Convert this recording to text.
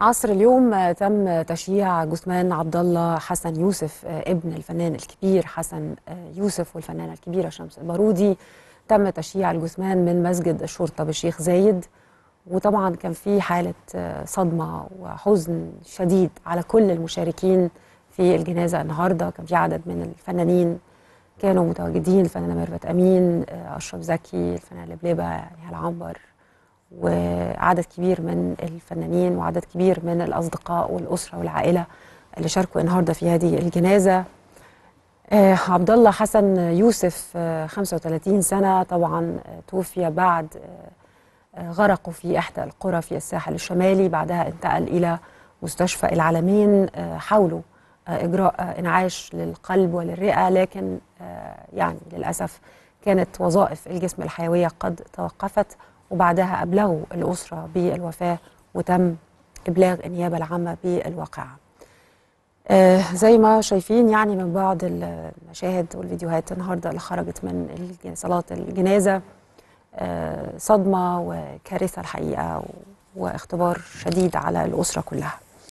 عصر اليوم آه، تم تشييع جثمان عبد الله حسن يوسف آه، ابن الفنان الكبير حسن آه، يوسف والفنانه الكبيره شمس البارودي تم تشييع الجثمان من مسجد الشرطه بالشيخ زايد وطبعا كان في حاله صدمه وحزن شديد على كل المشاركين في الجنازه النهارده كان في عدد من الفنانين كانوا متواجدين الفنانه ميرفت امين اشرف زكي الفنانه لبلبه نهال يعني عنبر وعدد كبير من الفنانين وعدد كبير من الأصدقاء والأسرة والعائلة اللي شاركوا النهاردة في هذه الجنازة آه، عبد الله حسن يوسف 35 آه، سنة طبعا آه، توفي بعد غرقه في إحدى القرى في الساحل الشمالي بعدها انتقل إلى مستشفى العالمين حاولوا إجراء إنعاش للقلب وللرئة لكن يعني للأسف كانت وظائف الجسم الحيوية قد توقفت وبعدها أبلغوا الأسرة بالوفاة وتم إبلاغ النيابة العامة بالواقعة آه زي ما شايفين يعني من بعض المشاهد والفيديوهات النهاردة اللي خرجت من صلاة الجنازة آه صدمة وكارثة الحقيقة واختبار شديد على الأسرة كلها